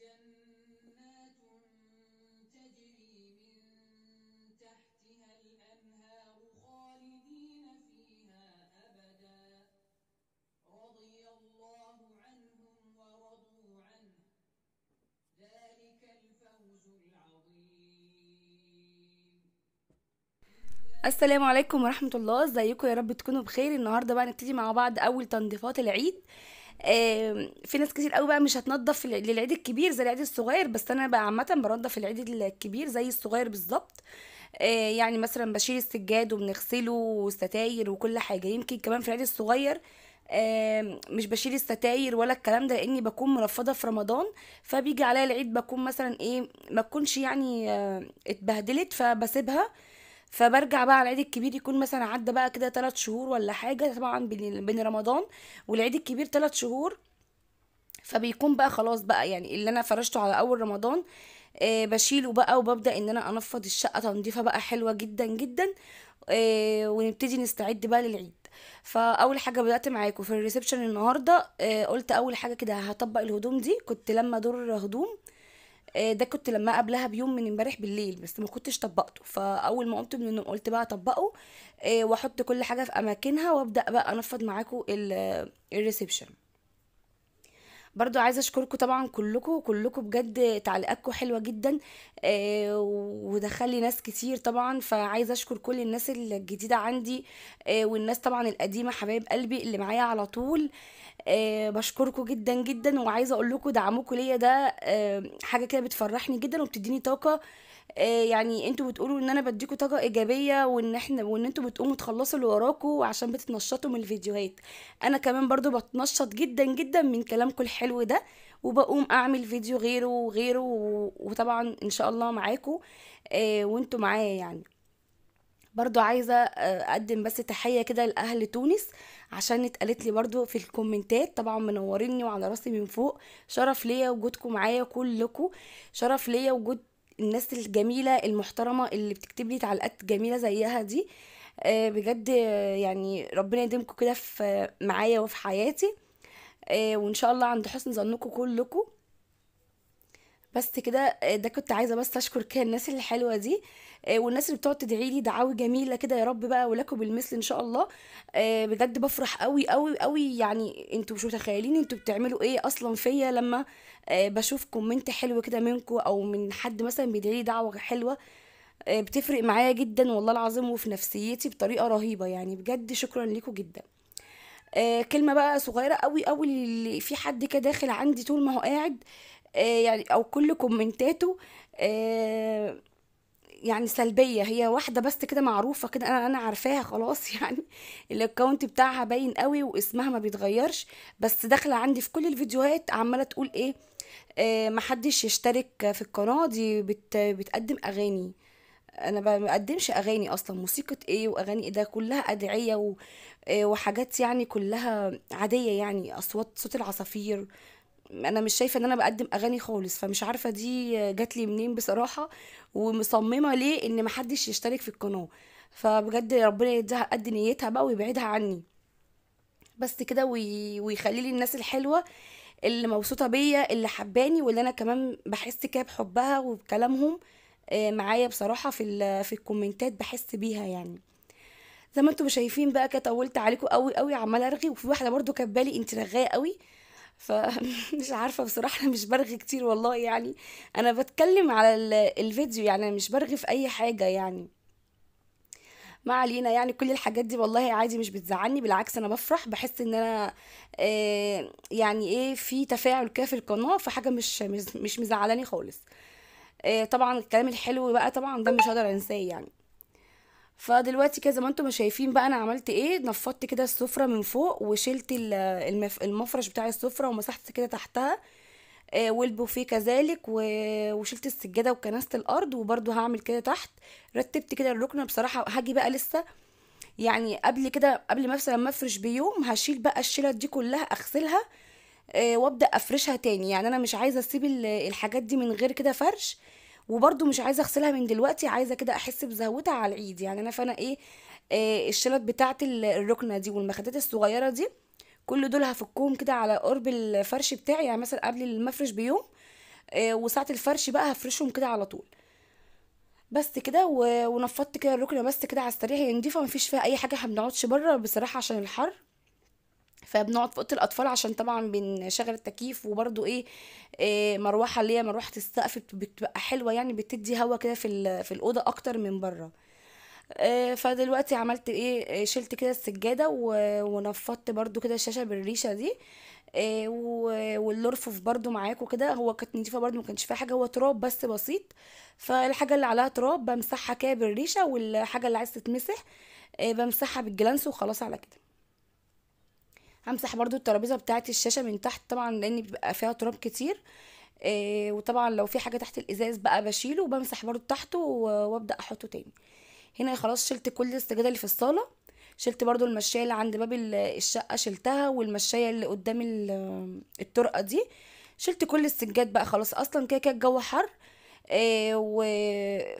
جنات تجري من تحتها الأنهار خالدين فيها أبدا رضي الله عنهم ورضوا عنه ذلك الفوز العظيم السلام عليكم ورحمة الله ازيكم يا رب تكونوا بخير النهاردة بقى نبتدي مع بعض أول تنظيفات العيد في ناس كتير قوي بقى مش هتنضف للعيد الكبير زي العيد الصغير بس انا بقى عامه بنضف العيد الكبير زي الصغير بالظبط آه، يعني مثلا بشيل السجاد وبنغسله وستاير وكل حاجه يمكن كمان في العيد الصغير مش بشيل الستاير ولا الكلام ده لاني بكون مرفضه في رمضان فبيجي عليا العيد بكون مثلا ايه ما تكونش يعني آه، اتبهدلت فبسيبها فبرجع بقى على العيد الكبير يكون مثلا عدى بقى كده ثلاث شهور ولا حاجه طبعا بين رمضان والعيد الكبير ثلاث شهور فبيكون بقى خلاص بقى يعني اللي انا فرشته على اول رمضان آه، بشيله بقى وببدا ان انا انفض الشقه تنظيفه بقى حلوه جدا جدا آه، ونبتدي نستعد بقى للعيد فاول حاجه بدات معاكم في الريسبشن النهارده آه، قلت اول حاجه كده هطبق الهدوم دي كنت لما دور هدوم آه، ده كنت لما قبلها بيوم من امبارح بالليل بس ما كنتش طبقته فاول ما قمت من النوم قلت بقى اطبقه آه، واحط كل حاجه في اماكنها وابدا بقى انفض معاكم الريسبشن برضو عايزه اشكركم طبعا كلكم كلكم بجد تعليقاتكم حلوه جدا آه، ودخل لي ناس كتير طبعا فعايزه اشكر كل الناس الجديده عندي آه، والناس طبعا القديمه حبايب قلبي اللي معايا على طول آه، بشكركم جدا جدا وعايزه اقول لكم دعمكم ليا ده حاجه كده بتفرحني جدا وبتديني طاقه آه، يعني انتوا بتقولوا ان انا بديكوا طاقه ايجابيه وان احنا وان انتوا بتقوموا تخلصوا اللي وراكوا عشان بتتنشطوا من الفيديوهات انا كمان برضو بتنشط جدا جدا من كلامكم الحلو ده وبقوم اعمل فيديو غيره وغيره وطبعا ان شاء الله معاكم آه، وانتوا معايا يعني برضو عايزة آه، أقدم بس تحية كده لأهل تونس عشان اتقالت لي برضو في الكومنتات طبعا منوريني وعلى راسي من فوق شرف ليا وجودكم معايا كلكم شرف ليا وجود الناس الجميله المحترمه اللي بتكتب لي تعليقات جميله زيها دي آه، بجد آه، يعني ربنا يديمكم كده في آه، معايا وفي حياتي وان شاء الله عند حسن ظنكم كلكم بس كده آه، ده كنت عايزه بس اشكر كده الناس الحلوه دي آه، والناس اللي بتقعد تدعي لي دعاوي جميله كده يا رب بقى ولكم بالمثل ان شاء الله آه، بجد بفرح قوي قوي قوي يعني انتوا مش متخيلين انتوا بتعملوا ايه اصلا فيا لما بشوف كومنت حلو كده منكم او من حد مثلا بيدعي لي دعوه حلوه بتفرق معايا جدا والله العظيم وفي نفسيتي بطريقه رهيبه يعني بجد شكرا لكم جدا كلمه بقى صغيره قوي قوي في حد كده داخل عندي طول ما هو قاعد آه، يعني او كل كومنتاته آه، يعني سلبيه هي واحده بس كده معروفه كده انا انا عارفاها خلاص يعني الاكونت بتاعها باين قوي واسمها ما بيتغيرش بس داخله عندي في كل الفيديوهات عماله تقول ايه آه، ما محدش يشترك في القناه دي بت بتقدم اغاني انا ما بقدمش اغاني اصلا موسيقى ايه واغاني ايه ده كلها ادعيه وحاجات يعني كلها عاديه يعني اصوات صوت العصافير انا مش شايفه ان انا بقدم اغاني خالص فمش عارفه دي جات لي منين بصراحه ومصممه ليه ان محدش يشترك في القناه فبجد ربنا يديها قد نيتها بقى ويبعدها عني بس كده وي... ويخلي لي الناس الحلوه اللي مبسوطه بيا اللي حباني واللي انا كمان بحس كده بحبها وبكلامهم آه، معايا بصراحه في ال... في الكومنتات بحس بيها يعني زي ما انتم شايفين بقى كده طولت عليكم قوي قوي عماله ارغي وفي واحده برضو كانت بالي انت رغايه قوي فمش عارفة بصراحة أنا مش برغي كتير والله يعني أنا بتكلم على الفيديو يعني أنا مش برغي في أي حاجة يعني ما علينا يعني كل الحاجات دي والله عادي مش بتزعلني بالعكس انا بفرح بحس ان انا آه، يعني ايه في تفاعل كده في القناه فحاجه مش مش مزعلاني خالص آه، طبعا الكلام الحلو بقى طبعا ده مش هقدر انساه يعني فدلوقتي كده زي ما انتم شايفين بقى انا عملت ايه نفضت كده السفره من فوق وشلت المفرش بتاع السفره ومسحت كده تحتها آه، والبوفيه كذلك وشلت السجاده وكنست الارض وبرده هعمل كده تحت رتبت كده الركنه بصراحه هاجي بقى لسه يعني قبل كده قبل مثلا ما افرش بيوم هشيل بقى الشلل دي كلها اغسلها آه، وابدا افرشها تاني يعني انا مش عايزه اسيب الحاجات دي من غير كده فرش وبرده مش عايزه اغسلها من دلوقتي عايزه كده احس بزهوتها على العيد يعني انا فانا ايه, إيه الشنط بتاعت الركنه دي والمخدات الصغيره دي كل دول هفكهم كده على قرب الفرش بتاعي يعني مثلا قبل المفرش بيوم إيه وساعه الفرش بقى هفرشهم كده على طول بس كده ونفضت كده الركنه بس كده على السريع هي نضيفه مفيش فيها اي حاجه احنا بنقعدش بره بصراحه عشان الحر فبنقعد في اوضه الاطفال عشان طبعا بنشغل التكييف وبرده ايه, إيه مروحه اللي هي مروحه السقف بتبقى حلوه يعني بتدي هوا كده في في الاوضه اكتر من بره آه، فدلوقتي عملت ايه آه، شلت كده السجاده ونفضت برده كده الشاشه بالريشه دي آه، واللرفف برده معاكم كده هو كانت نضيفه برده ما كانش فيها حاجه هو تراب بس بسيط فالحاجه اللي عليها تراب بمسحها كده بالريشه والحاجه اللي عايز تتمسح بمسحها بالجلانس وخلاص على كده همسح برضو الترابيزه بتاعه الشاشه من تحت طبعا لان بيبقى فيها تراب كتير إيه وطبعا لو في حاجه تحت الازاز بقى بشيله وبمسح برضو تحته وابدا احطه تاني هنا خلاص شلت كل السجاده اللي في الصاله شلت برضو المشايه اللي عند باب الشقه شلتها والمشايه اللي قدام الطرقه دي شلت كل السجاد بقى خلاص اصلا كده كده الجو حر آه و...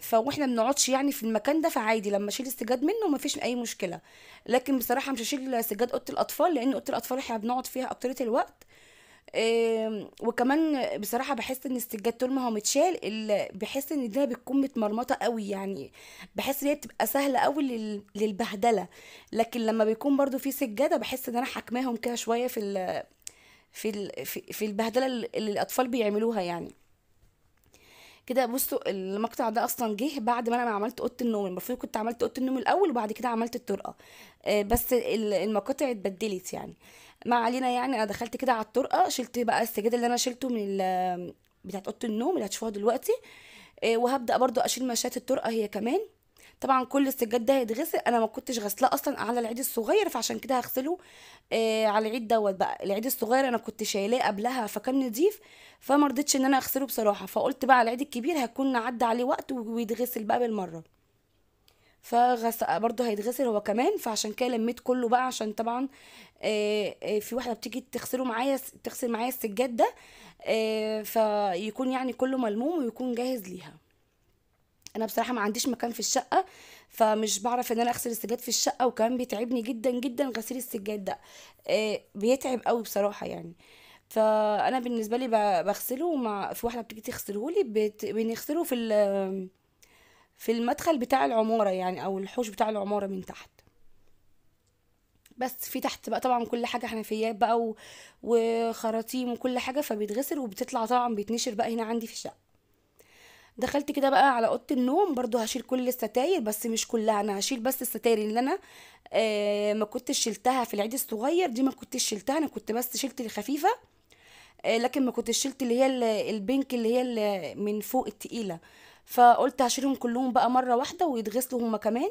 فاحنا ما بنقعدش يعني في المكان ده فعادي لما اشيل السجاد منه ما فيش اي مشكله لكن بصراحه مش هشيل سجاد اوضه الاطفال لان اوضه الاطفال احنا بنقعد فيها اكتر الوقت وكمان بصراحه بحس ان السجاد طول ما هو متشال بحس ان ده بتكون متمرمطه قوي يعني بحس ان هي بتبقى سهله قوي للبهدله لكن لما بيكون برضو في سجاده بحس ان انا حكماهم كده شويه في ال... في ال... في البهدله اللي الاطفال بيعملوها يعني كده بصوا المقطع ده اصلا جه بعد ما انا عملت اوضه النوم المفروض كنت عملت اوضه النوم الاول وبعد كده عملت الطرقه آه، بس المقاطع اتبدلت يعني ما علينا يعني انا دخلت كده على الطرقه شلت بقى السجاده اللي انا شلته من بتاعت اوضه النوم اللي هتشوفوها دلوقتي آه، وهبدا برضو اشيل مشات الطرقه هي كمان طبعا كل السجاد ده هيتغسل انا ما كنتش غسلاه اصلا على العيد الصغير فعشان كده هغسله آه على العيد دوت بقى العيد الصغير انا كنت شايلاه قبلها فكان نضيف فما رضيتش ان انا اغسله بصراحه فقلت بقى على العيد الكبير هكون عدى عليه وقت ويتغسل بقى بالمره فغس برضه هيتغسل هو كمان فعشان كده لميت كله بقى عشان طبعا آه، آه، في واحده بتيجي تغسله معايا تغسل معايا السجاد ده آه، فيكون يعني كله ملموم ويكون جاهز ليها انا بصراحه ما عنديش مكان في الشقه فمش بعرف ان انا اغسل السجاد في الشقه وكمان بيتعبني جدا جدا غسيل السجاد ده آه، بيتعب قوي بصراحه يعني فانا بالنسبه لي بغسله مع في واحده بتيجي تغسله لي بنغسله في في المدخل بتاع العماره يعني او الحوش بتاع العماره من تحت بس في تحت بقى طبعا كل حاجه حنفيات بقى وخراطيم وكل حاجه فبيتغسل وبتطلع طبعا بيتنشر بقى هنا عندي في الشقه دخلت كده بقى على اوضه النوم برضو هشيل كل الستاير بس مش كلها انا هشيل بس الستاير اللي انا آه، ما كنتش شلتها في العيد الصغير دي ما كنتش شلتها انا كنت بس شلت الخفيفه آه، لكن ما كنتش شلت اللي هي البنك اللي هي اللي من فوق التقيله فقلت هشيلهم كلهم بقى مره واحده ويتغسلوا هما كمان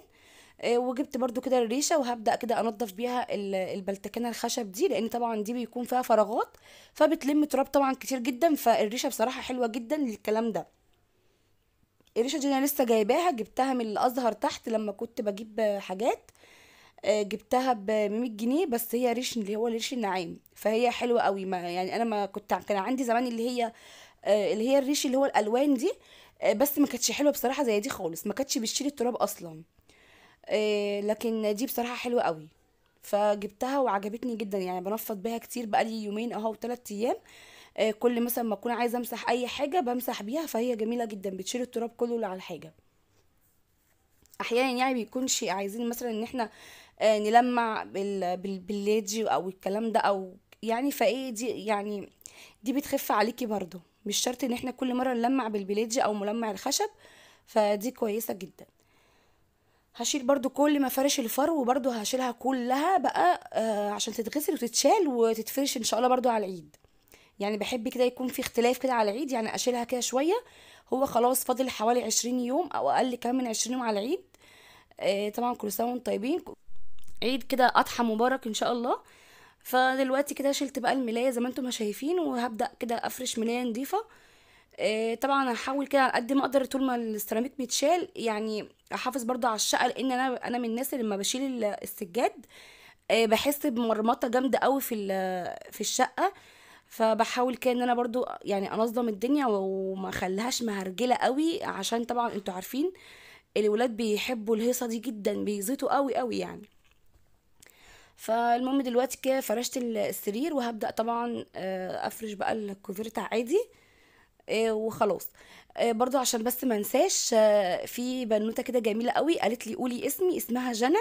آه، وجبت برضو كده الريشه وهبدا كده انضف بيها البلتكنه الخشب دي لان طبعا دي بيكون فيها فراغات فبتلم تراب طبعا كتير جدا فالريشه بصراحه حلوه جدا للكلام ده الريشه دي انا لسه جايباها جبتها من الازهر تحت لما كنت بجيب حاجات آه، جبتها ب 100 جنيه بس هي ريش اللي هو الريش الناعم فهي حلوه قوي ما يعني انا ما كنت كان عندي زمان اللي هي آه، اللي هي الريش اللي هو الالوان دي آه، بس ما كانتش حلوه بصراحه زي دي خالص ما كانتش بتشيل التراب اصلا لكن دي بصراحه حلوه قوي فجبتها وعجبتني جدا يعني بنفض بيها كتير بقالي يومين اهو وثلاث ايام آه، كل مثلا ما اكون عايزه امسح اي حاجه بمسح بيها فهي جميله جدا بتشيل التراب كله اللي على الحاجه احيانا يعني بيكونش عايزين مثلا ان احنا آه، نلمع بالليدج او الكلام ده او يعني فايه دي يعني دي بتخف عليكي برضو مش شرط ان احنا كل مره نلمع بالبليدج او ملمع الخشب فدي كويسه جدا هشيل برضو كل مفارش الفرو وبرضو هشيلها كلها بقى آه، عشان تتغسل وتتشال وتتفرش ان شاء الله برضو على العيد يعني بحب كده يكون في اختلاف كده على العيد يعني اشيلها كده شويه هو خلاص فاضل حوالي عشرين يوم او اقل كمان من عشرين يوم على العيد آه طبعا كل سنه وانتم طيبين عيد كده اضحى مبارك ان شاء الله فدلوقتي كده شلت بقى الملايه زي ما انتم شايفين وهبدا كده افرش ملايه نظيفه آه طبعا هحاول كده على قد ما اقدر طول ما السيراميك متشال يعني احافظ برضه على الشقه لان انا انا من الناس اللي لما بشيل السجاد آه بحس بمرمطه جامده قوي في في الشقه فبحاول كده ان انا برضو يعني انظم الدنيا وما اخليهاش مهرجله قوي عشان طبعا انتوا عارفين الولاد بيحبوا الهيصه دي جدا بيزيطوا قوي قوي يعني فالمهم دلوقتي كده فرشت السرير وهبدا طبعا آه، افرش بقى الكوفيرتا عادي آه، وخلاص آه، برضو عشان بس ما انساش في بنوته كده جميله قوي قالت لي قولي اسمي اسمها جنى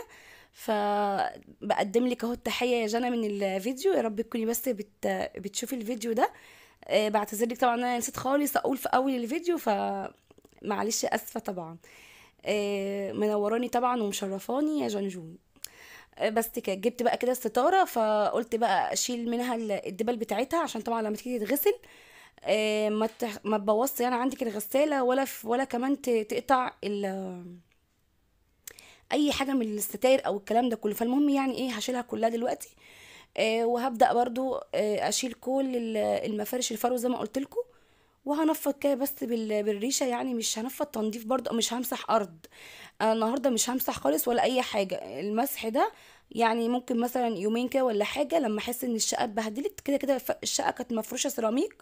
فبقدم لك اهو التحيه يا جنى من الفيديو يا رب تكوني بس بت... بتشوفي الفيديو ده آه، بعتذر لك طبعا انا نسيت خالص اقول في اول الفيديو ف معلش اسفه طبعا آه، منوراني طبعا ومشرفاني يا جنجون آه، بس كده جبت بقى كده الستاره فقلت بقى اشيل منها الدبل بتاعتها عشان طبعا لما تيجي تتغسل ما ما تبوظش يعني عندك الغساله ولا ولا كمان تقطع ال اي حاجه من الستاير او الكلام ده كله فالمهم يعني ايه هشيلها كلها دلوقتي آه وهبدا برضو آه اشيل كل المفارش الفرو زي ما قلت لكم وهنفض كده بس بالريشه يعني مش هنفض تنظيف برضو مش همسح ارض انا النهارده مش همسح خالص ولا اي حاجه المسح ده يعني ممكن مثلا يومين كده ولا حاجه لما احس ان الشقه اتبهدلت كده كده الشقه كانت مفروشه سيراميك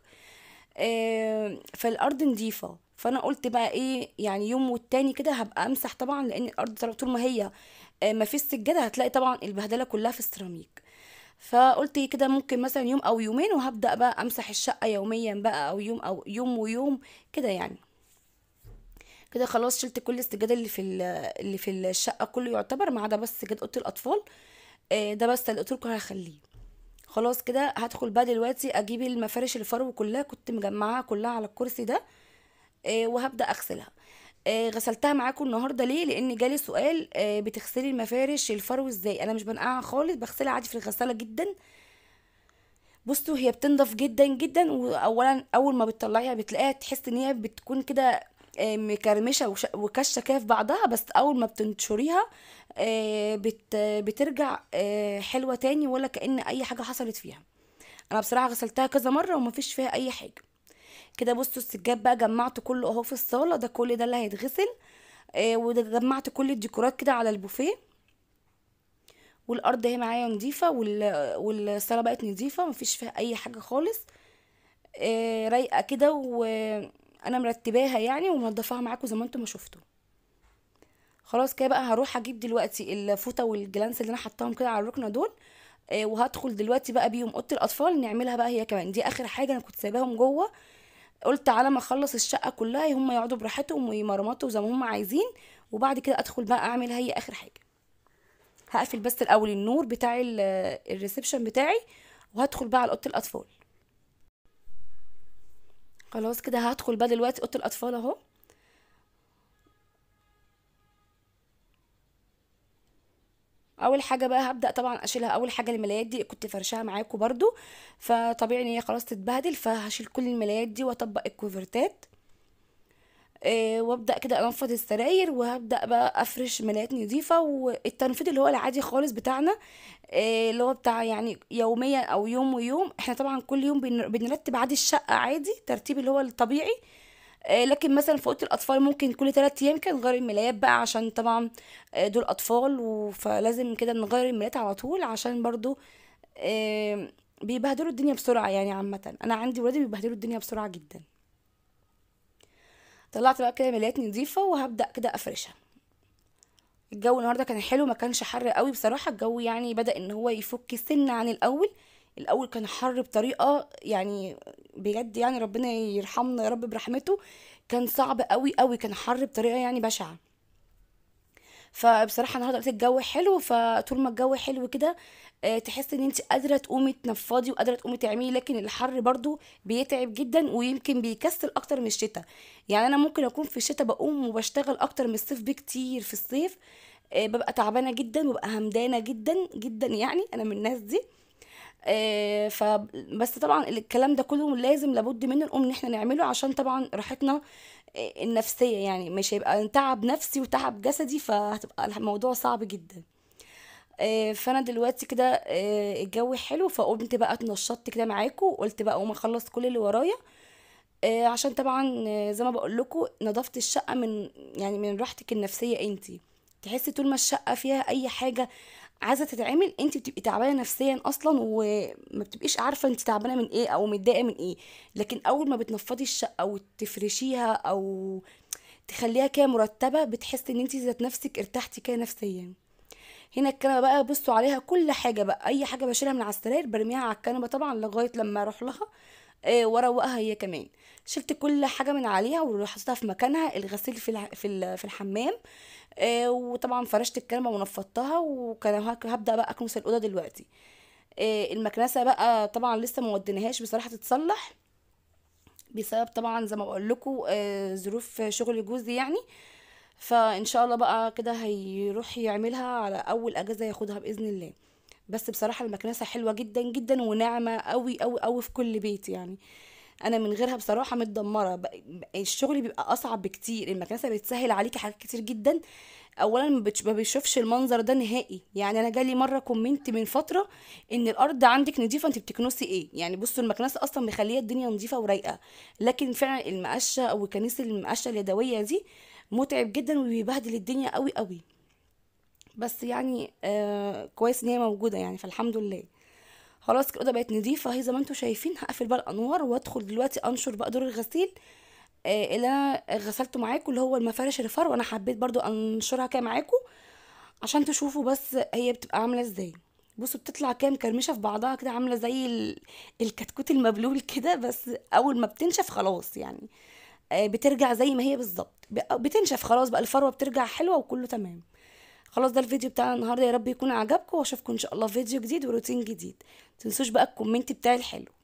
آه فالارض نظيفه فانا قلت بقى ايه يعني يوم والتاني كده هبقى امسح طبعا لان الارض طول ما هي آه، ما في سجاده هتلاقي طبعا البهدله كلها في السيراميك فقلت إيه كده ممكن مثلا يوم او يومين وهبدا بقى امسح الشقه يوميا بقى او يوم او يوم ويوم كده يعني كده خلاص شلت كل السجاده اللي في اللي في الشقه كله يعتبر ما عدا بس سجاد اوضه الاطفال آه، ده بس اللي قلت لكم هخليه خلاص كده هدخل بقى دلوقتي اجيب المفارش الفرو كلها كنت مجمعاها كلها على الكرسي ده آه، وهبدا اغسلها آه، غسلتها معاكم النهارده ليه لان جالي سؤال آه، بتغسلي المفارش الفرو ازاي انا مش بنقعها خالص بغسلها عادي في الغساله جدا بصوا هي بتنضف جدا جدا واولا اول ما بتطلعيها بتلاقيها تحس ان هي بتكون كده مكرمشه وكشه كده في بعضها بس اول ما بتنشريها بترجع حلوه تاني ولا كان اي حاجه حصلت فيها انا بصراحه غسلتها كذا مره ومفيش فيها اي حاجه كده بصوا السجاد بقى جمعته كله اهو في الصاله ده كل ده اللي هيتغسل آه جمعت كل الديكورات كده على البوفيه والارض اهي معايا نظيفه والصاله بقت نظيفه مفيش فيها اي حاجه خالص آه رايقه كده وانا مرتباها يعني ومنضفاها معاكم زي ما انتم ما شفتوا خلاص كده بقى هروح اجيب دلوقتي الفوطه والجلانس اللي انا حطاهم كده على الركنه دول آه، وهدخل دلوقتي بقى بيهم اوضه الاطفال نعملها بقى هي كمان دي اخر حاجه انا كنت سايباهم جوه قلت على ما اخلص الشقه كلها هم يقعدوا براحتهم ويمرمطوا زي ما هم عايزين وبعد كده ادخل بقى اعمل هي اخر حاجه هقفل بس الاول النور بتاع الريسبشن بتاعي وهدخل بقى على اوضه الاطفال خلاص كده هدخل بقى دلوقتي اوضه الاطفال اهو اول حاجه بقى هبدا طبعا اشيلها اول حاجه الملايات دي كنت فرشاها معاكم برضو فطبيعي ان هي خلاص تتبهدل فهشيل كل الملايات دي واطبق الكوفرتات إيه وابدا كده انفض السراير وهبدا بقى افرش ملايات نظيفه والتنفيذ اللي هو العادي خالص بتاعنا إيه اللي هو بتاع يعني يوميا او يوم ويوم احنا طبعا كل يوم بنرتب عادي الشقه عادي ترتيب اللي هو الطبيعي آه، لكن مثلا في اوضه الاطفال ممكن كل ثلاثة ايام كان نغير الملايات بقى عشان طبعا آه، دول اطفال فلازم كده نغير الملايات على طول عشان برضو بيبهدلوا الدنيا بسرعه يعني عامه انا عندي ولادي بيبهدلوا الدنيا بسرعه جدا طلعت بقى كده ملايات نظيفه وهبدا كده افرشها الجو النهارده كان حلو ما كانش حر قوي بصراحه الجو يعني بدا ان هو يفك سنه عن الاول الاول كان حر بطريقه يعني بجد يعني ربنا يرحمنا يا رب برحمته كان صعب قوي قوي كان حر بطريقه يعني بشعه فبصراحه النهارده الجو حلو فطول ما الجو حلو كده آه، تحس ان انت قادره تقومي تنفضي وقادره تقومي تعملي لكن الحر برضو بيتعب جدا ويمكن بيكسل اكتر من الشتاء يعني انا ممكن اكون في الشتاء بقوم وبشتغل اكتر من الصيف بكتير في الصيف آه، ببقى تعبانه جدا وببقى همدانه جدا جدا يعني انا من الناس دي آه، فبس طبعا الكلام ده كله لازم لابد منه نقوم ان احنا نعمله عشان طبعا راحتنا آه، النفسيه يعني مش هيبقى تعب نفسي وتعب جسدي فهتبقى الموضوع صعب جدا آه، فانا دلوقتي كده الجو حلو فقمت بقى اتنشطت كده معاكم وقلت بقى اقوم اخلص كل اللي ورايا عشان طبعا زي ما بقول لكم نظفت الشقه من يعني من راحتك النفسيه انتي تحسي طول ما الشقه فيها اي حاجه عايزه تتعمل انت بتبقي تعبانه نفسيا اصلا وما بتبقيش عارفه انت تعبانه من ايه او متضايقه من ايه لكن اول ما بتنفضي الشقه وتفرشيها او تخليها كده مرتبه بتحسي ان انت ذات نفسك ارتحتي كده نفسيا هنا الكنبه بقى بصوا عليها كل حاجه بقى اي حاجه بشيلها من على السرير برميها على الكنبه طبعا لغايه لما اروح لها آه، واروقها هي كمان شلت كل حاجه من عليها وحطيتها في مكانها الغسيل في في, في الحمام آه، وطبعا فرشت الكلمه ونفضتها وكان هبدا بقى اكنس الاوضه دلوقتي آه، المكنسه بقى طبعا لسه ما ودناهاش بصراحه تتصلح بسبب طبعا زي ما بقول لكم ظروف شغل جوزي يعني فان شاء الله بقى كده هيروح يعملها على اول اجازه ياخدها باذن الله بس بصراحه المكنسه حلوه جدا جدا وناعمه قوي قوي قوي في كل بيت يعني انا من غيرها بصراحه متدمره الشغل بيبقى اصعب بكتير المكنسه بتسهل عليكي حاجات كتير جدا اولا ما بيشوفش المنظر ده نهائي يعني انا جالي مره كومنت من فتره ان الارض عندك نظيفه انت بتكنسي ايه يعني بصوا المكنسه اصلا مخليه الدنيا نظيفه ورايقه لكن فعلا المقشه او الكنيسه المقشه اليدويه دي متعب جدا وبيبهدل الدنيا قوي قوي بس يعني آه كويس ان هي موجوده يعني فالحمد لله خلاص الاوضه بقت نظيفه اهي زي ما انتم شايفين هقفل بقى الانوار وادخل دلوقتي انشر بقى دور الغسيل آه اللي انا غسلته معاكم اللي هو المفارش الفار وانا حبيت برضو انشرها كده معاكم عشان تشوفوا بس هي بتبقى عامله ازاي بصوا بتطلع كام مكرمشه في بعضها كده عامله زي الكتكوت المبلول كده بس اول ما بتنشف خلاص يعني آه، بترجع زي ما هي بالظبط بتنشف خلاص بقى الفروه بترجع حلوه وكله تمام خلاص ده الفيديو بتاعنا النهارده يا رب يكون عجبكم واشوفكم ان شاء الله فيديو جديد وروتين جديد متنسوش بقى الكومنت بتاعي الحلو